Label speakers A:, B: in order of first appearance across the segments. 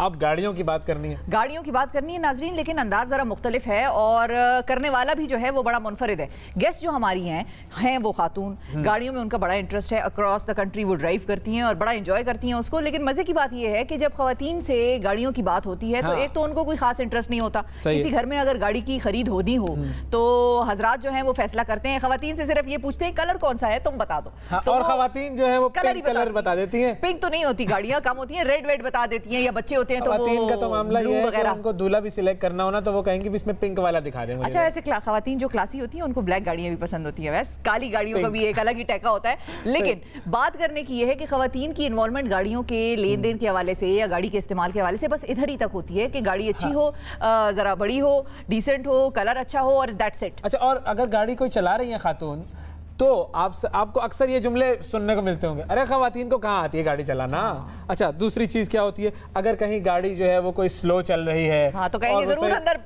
A: अब गाड़ियों की बात करनी है
B: गाड़ियों की बात करनी है नाजरीन लेकिन अंदाज ज़रा मुख्तलिफ है और करने वाला भी जो है वो बड़ा मुनफरद है गेस्ट जो हमारी हैं हैं वो खातून हम्म। गाड़ियों में उनका बड़ा इंटरेस्ट है अक्रॉस द कंट्री वो ड्राइव करती हैं और बड़ा इंजॉय करती हैं उसको लेकिन मज़े की बात यह है कि जब खातन से गाड़ियों की बात होती है तो हाँ। तो एक तो उनको कोई खास इंटरेस्ट नहीं होता किसी घर में अगर गाड़ी की खरीद होनी हो हम्म। तो हजरात जो है वो फैसला करते हैं खातन से सिर्फ ये पूछते हैं कलर कौन सा है तुम बता दो हाँ, तो और खातन जो है वो कलर बता देती है पिंक तो नहीं होती गाड़ियाँ कम होती हैं रेड वेड बता देती हैं या बच्चे होते हैं तो वो का तो मामला ये है उनको
A: दूल्हा भी सिलेक्ट करना होना तो वो कहेंगे भी इसमें पिंक वाला दिखा दें अच्छा वैसे
B: खातन जो क्लासी होती है उनको ब्लैक गाड़ियां भी पसंद होती है वैसे काली गाड़ियों का भी एक अलग ही टैका होता है लेकिन बात करने की यह है कि खातन की इन्वॉल्वमेंट गाड़ियों के लेन देन के हवाले से या गाड़ी के इस्तेमाल के हवाले से बस इधर ही तक होती है कि गाड़ी अच्छी हाँ। हो ज़रा बड़ी हो डिसेंट हो कलर अच्छा हो और
A: दैट सेट अच्छा और अगर गाड़ी कोई चला रही है खातून तो आप स, आपको अक्सर ये जुमले सुनने को मिलते होंगे अरे खातन को कहाँ आती है गाड़ी चलाना हाँ। अच्छा दूसरी चीज क्या होती है अगर कहीं गाड़ी जो है वो कोई स्लो चल रही है हाँ, तो अंदर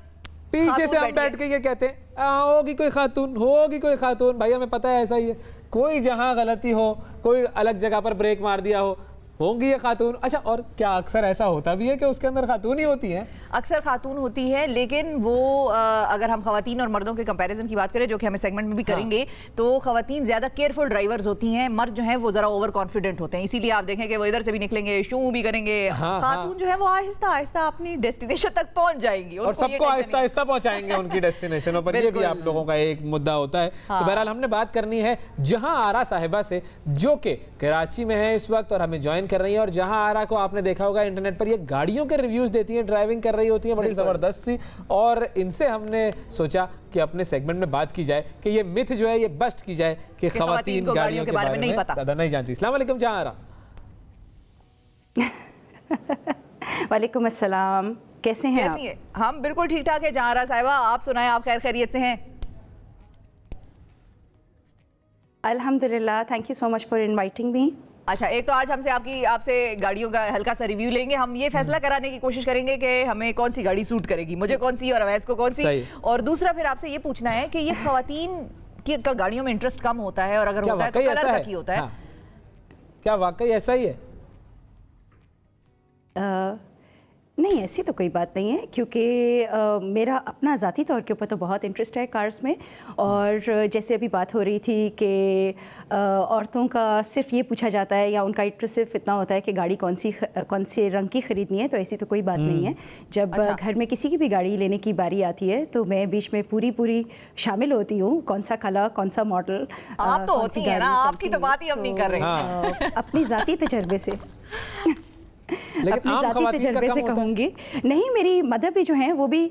A: पीछे से हम बैठ के ये कहते हैं हाँ, होगी कोई खातून होगी कोई खातून भाई हमें पता है ऐसा ही है कोई जहां गलती हो कोई अलग जगह पर ब्रेक मार दिया हो होंगी ये खातून अच्छा और क्या अक्सर ऐसा होता भी है कि उसके अंदर खातून ही होती हैं
B: अक्सर खातून होती है लेकिन वो आ, अगर हम खातन और मर्दों के कंपैरिजन की बात करें जो कि हमें सेगमेंट में भी हाँ। करेंगे तो खातन ज़्यादा केयरफुल ड्राइवर्स होती हैं मर्द जो हैं वो ज़रा ओवर कॉन्फिडेंट होते हैं इसीलिए आप देखें कि वो इधर से भी निकलेंगे शू भी करेंगे हाँ, हाँ। खातून हाँ। जो है वो आहिस्ता आहिस्ता अपनी डेस्टिनेशन तक पहुँच जाएंगी और सबको आहिस्ता आहिस्ता
A: पहुँचाएंगे उनकी डेस्टिनेशनों पर ये भी आप लोगों का एक मुद्दा होता है तो हाँ। बहरहाल हमने बात करनी है जहाँ आरा साहिबा से जो कि कराची में है इस वक्त और हमें ज्वाइन ज्वाइन कर रही है और जहां आरा को आपने देखा होगा इंटरनेट पर ये गाड़ियों के रिव्यूज देती है ड्राइविंग कर रही होती है बड़ी ज़बरदस्त सी और इनसे हमने सोचा कि अपने सेगमेंट में बात की जाए कि ये मिथ जो है ये बस्ट की जाए कि खातन गाड़ियों के बारे में नहीं पता नहीं जानती इस्लाम जहाँ आरा
C: वालेकुम असलम कैसे हैं कैसी आप? है? हम बिल्कुल ठीक ठाक है जहाँ रहा साहिबा आप सुनाएं आप खैर खैरियत से हैं अल्हम्दुलिल्लाह thank you so much for
B: inviting me अच्छा एक तो आज हमसे आपकी आपसे गाड़ियों का हल्का सा रिव्यू लेंगे हम ये फैसला हम्म। कराने की कोशिश करेंगे कि हमें कौन सी गाड़ी सूट करेगी मुझे कौन सी और अवैस को कौन सी और दूसरा फिर आपसे ये पूछना है कि ये खातन की गाड़ियों में इंटरेस्ट कम होता है और अगर होता है तो कलर होता
A: है हाँ। क्या वाकई ऐसा ही है
C: नहीं ऐसी तो कोई बात नहीं है क्योंकि मेरा अपना ज़ाती तौर के ऊपर तो बहुत इंटरेस्ट है कार्स में और जैसे अभी बात हो रही थी कि औरतों का सिर्फ ये पूछा जाता है या उनका इंटरेस्ट सिर्फ इतना होता है कि गाड़ी कौन सी कौन से रंग की ख़रीदनी है तो ऐसी तो कोई बात नहीं है हम्म, जब अच्छा। घर में किसी की भी गाड़ी लेने की बारी आती है तो मैं बीच में पूरी पूरी शामिल होती हूँ कौन सा कलर कौन सा मॉडल आप तो होती है ना आपकी
B: तो बात ही हम नहीं तो कर रहे हाँ,
C: अपनी ज़ाती तजर्बे से लेकिन आम आम का तजर्बे होता है नहीं मेरी मदर भी जो हैं वो भी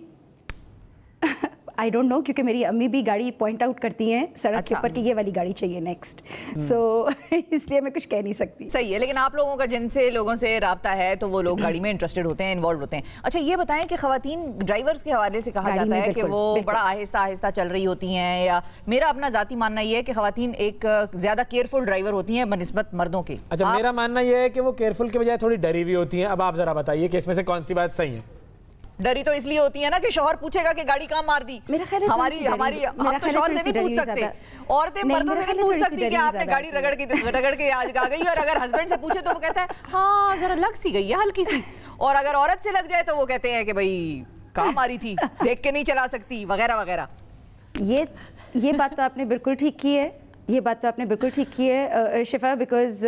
C: आई डोंट नो क्योंकि मेरी अम्मी भी गाड़ी पॉइंट आउट करती हैं सड़क के अच्छा। ऊपर की ये वाली गाड़ी चाहिए नेक्स्ट हम्म। सो इसलिए मैं कुछ कह नहीं सकती सही
B: है लेकिन आप लोगों का जिनसे लोगों से रबता है तो वो लोग गाड़ी में इंटरेस्टेड होते हैं इन्वॉल्व होते हैं अच्छा ये बताएं कि खातन ड्राइवर्स के हवाले से कहा जाता है कि वो बड़ा आहिस्ता आहिस्ता चल रही होती हैं या मेरा अपना जाती मानना ये है कि खातन एक ज़्यादा केयरफुल ड्राइवर होती हैं
A: बनस्बत मर्दों के अच्छा मेरा मानना यह है कि वो केयरफुल के बजाय थोड़ी डरी हुई होती हैं अब आप ज़रा बताइए कि इसमें से कौन सी बात सही है
B: डरी तो इसलिए होती है ना कि शोहर पूछेगा कि गाड़ी कहाँ मार दी मेरा ख्याल हमारी हमारी हम तो शोहर से नहीं पूछ सकते औरतें मर्दों से नहीं पूछ सकती कि आपने गाड़ी रगड़ के रगड़ के आज आ गई और अगर हस्बैंड से पूछे तो वो कहता है हाँ जरा लग सी गई है हल्की सी और अगर औरत से लग जाए तो वो कहते हैं कि भाई कहाँ मारी थी देख के नहीं चला सकती वगैरह वगैरह
C: ये ये बात तो आपने बिल्कुल ठीक की है ये बात तो आपने बिल्कुल ठीक की है शिफा बिकॉज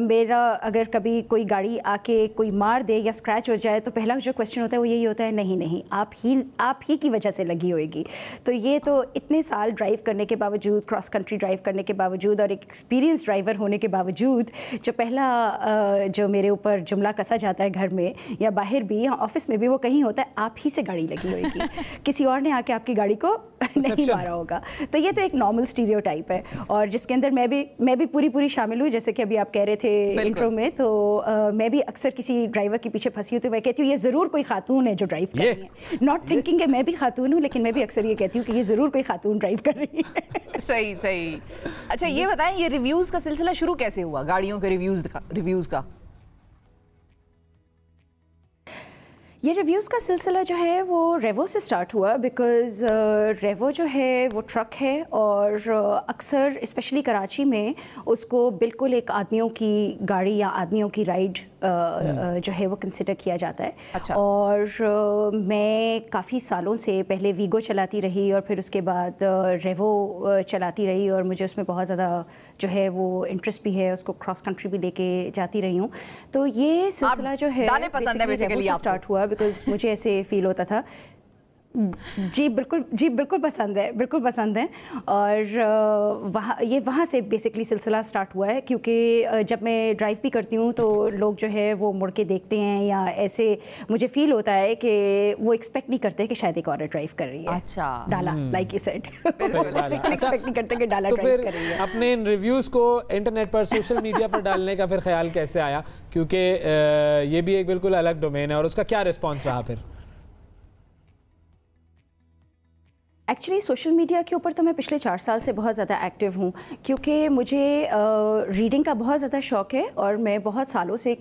C: मेरा अगर कभी कोई गाड़ी आके कोई मार दे या स्क्रैच हो जाए तो पहला जो क्वेश्चन होता है वो यही होता है नहीं नहीं आप ही आप ही की वजह से लगी होएगी तो ये तो इतने साल ड्राइव करने के बावजूद क्रॉस कंट्री ड्राइव करने के बावजूद और एक एक्सपीरियंस ड्राइवर होने के बावजूद जो पहला जो मेरे ऊपर जुमला कसा जाता है घर में या बाहर भी या ऑफिस में भी वो कहीं होता है आप ही से गाड़ी लगी होगी किसी और ने आके आपकी गाड़ी को नहीं मारा होगा तो ये तो एक नॉर्मल स्टीरियो है और जिसके अंदर मैं भी मैं भी पूरी पूरी शामिल हूँ जैसे कि अभी आप कह रहे थे इंट्रो में तो आ, मैं भी अक्सर किसी ड्राइवर के पीछे फंसी हूँ तो मैं कहती हूँ ये ज़रूर कोई खातून है जो ड्राइव कर रही है नॉट थिंकिंग है मैं भी खातून हूँ लेकिन मैं भी अक्सर ये कहती हूँ कि ये ज़रूर कोई खातून ड्राइव कर रही
B: है सही सही अच्छा ये बताएं ये रिव्यूज़ का सिलसिला शुरू कैसे हुआ गाड़ियों के रिव्यूज़ का रिव्यूज़ का
C: ये रिव्यूज़ का सिलसिला जो है वो रेवो से स्टार्ट हुआ बिकॉज़ रेवो uh, जो है वो ट्रक है और uh, अक्सर स्पेशली कराची में उसको बिल्कुल एक आदमियों की गाड़ी या आदमियों की राइड uh, हम्म। जो है वो कंसिडर किया जाता है अच्छा। और मैं काफ़ी सालों से पहले वीगो चलाती रही और फिर उसके बाद रेवो चलाती रही और मुझे उसमें बहुत ज़्यादा जो है वो इंटरेस्ट भी है उसको क्रॉस कंट्री भी लेके जाती रही हूँ तो ये सिलसिला जो है स्टार्ट हुआ बिकॉज मुझे ऐसे फ़ील होता था जी बिल्कुल जी बिल्कुल पसंद है बिल्कुल पसंद है और वहाँ ये वहाँ से बेसिकली सिलसिला स्टार्ट हुआ है क्योंकि जब मैं ड्राइव भी करती हूँ तो लोग जो है वो मुड़ के देखते हैं या ऐसे मुझे फील होता है कि वो एक्सपेक्ट नहीं करते कि शायद एक और ड्राइव कर रही है अच्छा डाला लाइक यू सेड
A: एक्सपेक्ट
C: नहीं करते कि डाला तो फिर
A: कर रही है अपने इन रिव्यूज़ को इंटरनेट पर सोशल मीडिया पर डालने का फिर ख्याल कैसे आया क्योंकि ये भी एक बिल्कुल अलग डोमेन है और उसका क्या रिस्पॉन्स रहा फिर
C: एक्चुअली सोशल मीडिया के ऊपर तो मैं पिछले चार साल से बहुत ज़्यादा एक्टिव हूँ क्योंकि मुझे रीडिंग का बहुत ज़्यादा शौक़ है और मैं बहुत सालों से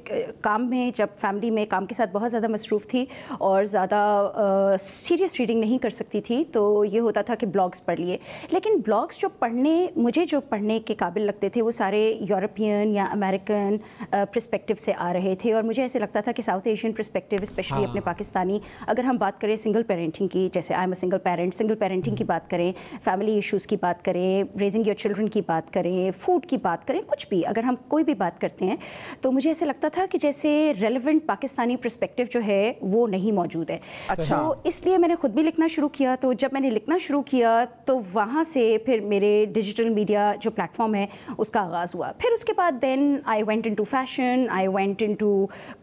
C: काम में जब फैमिली में काम के साथ बहुत ज़्यादा मसरूफ़ थी और ज़्यादा सीरियस रीडिंग नहीं कर सकती थी तो ये होता था कि ब्लॉग्स पढ़ लिए लेकिन ब्लॉग्स जो पढ़ने मुझे जो पढ़ने के काबिल लगते थे वो सारे यूरोपियन या अमेरिकन प्रस्पेक्टिव से आ रहे थे और मुझे ऐसे लगता था कि साउथ एशियन प्रस्पेक्टिव स्पेशली अपने पाकिस्तानी अगर हम बात करें सिंगल पेरेंटिंग की जैसे I am a single parent single parent parenting की बात करें फैमिली इश्यूज़ की बात करें रेजिंग योर चिल्ड्रन की बात करें फूड की बात करें कुछ भी अगर हम कोई भी बात करते हैं तो मुझे ऐसे लगता था कि जैसे रेलिवेंट पाकिस्तानी प्रस्पेक्टिव जो है वो नहीं मौजूद है अच्छा तो इसलिए मैंने खुद भी लिखना शुरू किया तो जब मैंने लिखना शुरू किया तो वहाँ से फिर मेरे डिजिटल मीडिया जो प्लेटफॉर्म है उसका आगाज़ हुआ फिर उसके बाद then I went into fashion I went into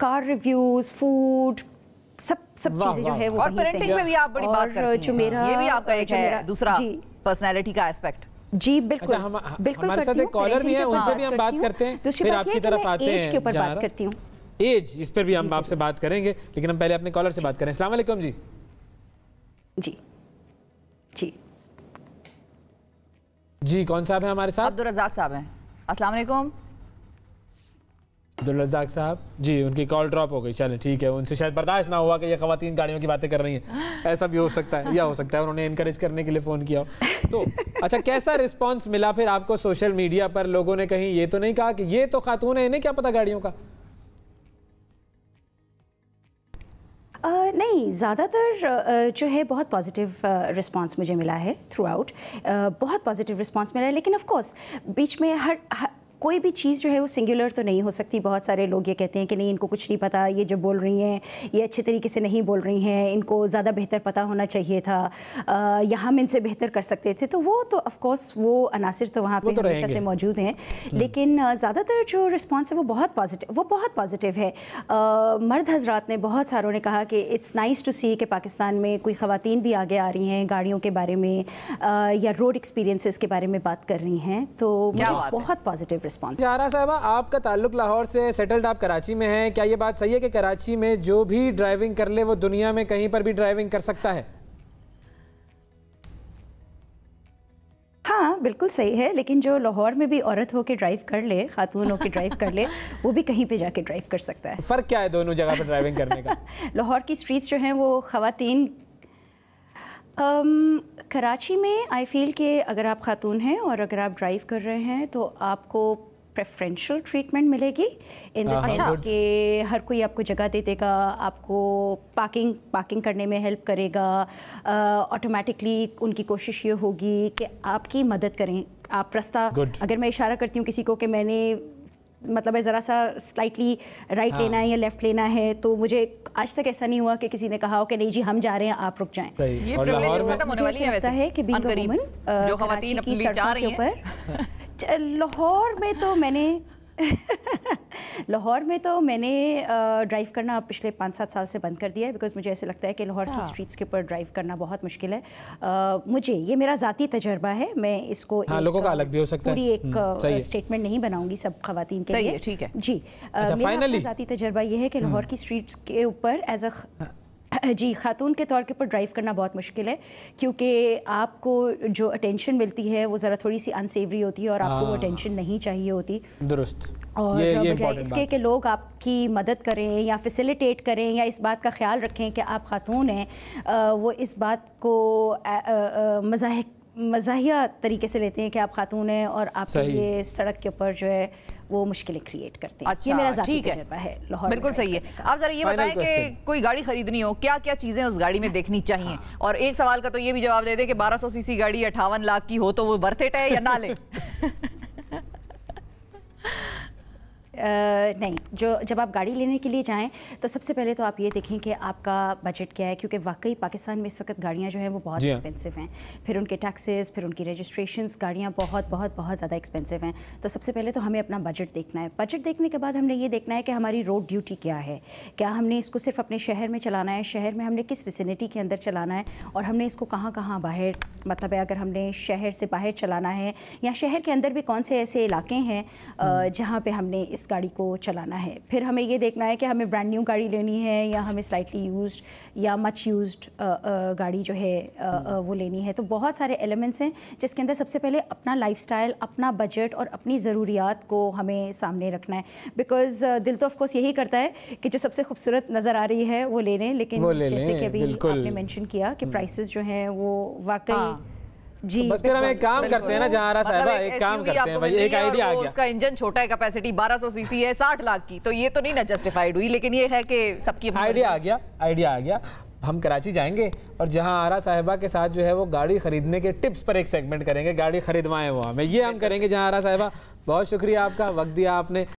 C: car reviews food सब सब चीजें जो है वो और पेरेंटिंग में भी आप बड़ी बात करती चुमेरा ये भी आपका एक है दूसरा
B: पर्सनालिटी का एस्पेक्ट जी बिल्कुल अच्छा, हम, बिल्कुल हमारे साथ एक कॉलर भी है उनसे भी हम बात करते
A: हैं तो फिर आपकी तरफ आते हैं एज के ऊपर बात करती हूं एज इस पर भी हम आपसे बात करेंगे लेकिन हम पहले अपने कॉलर से बात करें अस्सलाम वालेकुम जी जी जी जी कौन साहब है हमारे साथ अब्दुल रजाक साहब हैं
B: अस्सलाम वालेकुम
A: अब्दुलरजाक साहब जी उनकी कॉल ड्रॉप हो गई चले ठीक है उनसे शायद बर्दाश्त ना हुआ कि ये खातन गाड़ियों की बातें कर रही हैं ऐसा भी हो सकता है या हो सकता है उन्होंने इनक्रेज करने के लिए फ़ोन किया तो अच्छा कैसा रिस्पॉन्स मिला फिर आपको सोशल मीडिया पर लोगों ने कहीं ये तो नहीं कहा कि ये तो खातून है इन्हें क्या पता गाड़ियों का
C: Uh, नहीं ज़्यादातर जो है बहुत पॉजिटिव रिस्पांस मुझे मिला है थ्रू आउट बहुत पॉजिटिव रिस्पांस मिला है लेकिन ऑफ कोर्स बीच में हर, हर कोई भी चीज़ जो है वो सिंगुलर तो नहीं हो सकती बहुत सारे लोग ये कहते हैं कि नहीं इनको कुछ नहीं पता ये जो बोल रही हैं ये अच्छे तरीके से नहीं बोल रही हैं इनको ज़्यादा बेहतर पता होना चाहिए था या हम इनसे बेहतर कर सकते थे तो वो तो ऑफकोर्स वो अनासर तो वहाँ पर तो हमेशा से मौजूद हैं हम्म। लेकिन ज़्यादातर जो रिस्पॉन्स है वो बहुत पॉजिटिव वो बहुत पॉजिटिव है मर्द हजरात ने बहुत सारों ने कहा कि इट्स नाइस टू सी कि पाकिस्तान में कोई ख़वान भी आगे आ रही हैं गाड़ियों के बारे में या रोड एक्सपीरियंसेस के बारे में बात कर रही हैं तो मुझे बहुत पॉजिटिव रिस्पॉन्स जहरा
A: साहबा आपका ताल्लुक लाहौर से सेटल्ड आप कराची में है क्या ये बात सही है कि कराची में जो भी ड्राइविंग कर ले वो दुनिया में कहीं पर भी ड्राइविंग कर सकता है
C: हाँ बिल्कुल सही है लेकिन जो लाहौर में भी औरत होके ड्राइव कर ले खातून होके ड्राइव कर ले वो भी कहीं पे जाके ड्राइव कर सकता है
A: फ़र्क क्या है दोनों जगह पर ड्राइविंग करने का
C: लाहौर की स्ट्रीट्स जो हैं वो खातन um, कराची में आई फील कि अगर आप खातून हैं और अगर आप ड्राइव कर रहे हैं तो आपको प्रेफरेंशियल ट्रीटमेंट मिलेगी इन द सेंस कि हर कोई आपको जगह दे देगा आपको पार्किंग पार्किंग करने में हेल्प करेगा ऑटोमेटिकली uh, उनकी कोशिश ये होगी कि आपकी मदद करें आप रास्ता अगर मैं इशारा करती हूँ किसी को कि मैंने मतलब है ज़रा सा स्लाइटली राइट हाँ। लेना है या लेफ्ट लेना है तो मुझे आज तक ऐसा नहीं हुआ कि किसी ने कहा हो कि नहीं जी हम जा रहे हैं आप रुक जाएं ये लाहौर में तो मैंने लाहौर में तो मैंने ड्राइव करना पिछले पाँच सात साल से बंद कर दिया है बिकॉज़ मुझे ऐसे लगता है कि लाहौर की स्ट्रीट्स हाँ। के ऊपर ड्राइव करना बहुत मुश्किल है आ, मुझे ये मेरा ज़ाती तजर्बा है मैं इसको हाँ, लोगों का अलग भी हो सकता है पूरी एक हम्म, स्टेटमेंट नहीं बनाऊंगी सब खातन के लिए ठीक है जी अच्छा, मेरा ज़ाती तजर्बा यह है कि हम्म। लाहौर की स्ट्रीट्स के ऊपर एज अ जी खातून के तौर के ऊपर ड्राइव करना बहुत मुश्किल है क्योंकि आपको जो अटेंशन मिलती है वो ज़रा थोड़ी सी अनसेवरी होती है और आपको वो अटेंशन हाँ। नहीं चाहिए होती
A: दुरुस्त और ये, ये इसके कि
C: लोग आपकी मदद करें या फैसिलिटेट करें या इस बात का ख्याल रखें कि आप खातून हैं वो इस बात को मजाक मजाहिया तरीके से लेते हैं कि आप खातून हैं और आप ये सड़क के ऊपर जो है वो मुश्किलें क्रिएट करते हैं अच्छा, ये मेरा ठीक है, है लाहौर बिल्कुल
B: सही है आप ज़रा ये बताएं कि कोई गाड़ी खरीदनी हो क्या क्या चीज़ें उस गाड़ी में हाँ। देखनी चाहिए हाँ। और एक सवाल का तो ये भी जवाब दे दें कि 1200 सीसी गाड़ी
C: अठावन लाख की हो तो वो बर्थेट है या ना ले नहीं जो जब आप गाड़ी लेने के लिए जाएँ तो सबसे पहले तो आप ये देखें कि आपका बजट क्या है क्योंकि वाकई पाकिस्तान में इस वक्त गाड़ियाँ जो हैं वो बहुत एक्सपेंसिव हाँ। हैं फिर उनके टैक्सेस फिर उनकी रजिस्ट्रेशन गाड़ियाँ बहुत बहुत बहुत ज़्यादा एक्सपेंसिव हैं तो सबसे पहले तो हमें अपना बजट देखना है बजट देखने के बाद हमने ये देखना है कि हमारी रोड ड्यूटी क्या है क्या हमने इसको सिर्फ अपने शहर में चलाना है शहर में हमने किस फेसिलिटी के अंदर चलाना है और हमने इसको कहाँ कहाँ बाहर मतलब अगर हमने शहर से बाहर चलाना है या शहर के अंदर भी कौन से ऐसे इलाके हैं हम्म। जहाँ पर हमने इस गाड़ी को चलाना है फिर हमें ये देखना है कि हमें ब्रांड न्यू गाड़ी लेनी है या हमें स्लाइटली यूज या मच यूज गाड़ी जो है वो लेनी है तो बहुत सारे एलिमेंट्स हैं जिसके अंदर सबसे पहले अपना लाइफ अपना बजट और अपनी ज़रूरियात को हमें सामने रखना है बिकॉज दिल तो ऑफकोर्स यही करता है कि जो सबसे खूबसूरत नज़र आ रही है वो ले लें लेकिन ले जैसे कि अभी आपने मैंशन किया कि प्राइसेस हम्म। जो हैं वो वाकई हाँ।
A: जी बस फिर हम एक काम करते हैं ना जहाँ मतलब साहबा एक, एक काम करते हैं भाई एक आइडिया आ गया उसका
C: इंजन छोटा है
B: कैपेसिटी 1200 सीसी है 60 लाख की तो ये तो नहीं ना जस्टिफाइड हुई लेकिन ये है कि सबकी आइडिया आ गया
A: आइडिया आ गया हम कराची जाएंगे और जहां आरा साहिबा के साथ जो है वो गाड़ी खरीदने के टिप्स पर एक सेगमेंट करेंगे गाड़ी खरीदवाएं वो हमें ये हम करेंगे जहां आरा साहिबा बहुत शुक्रिया आपका वक्त दिया आपने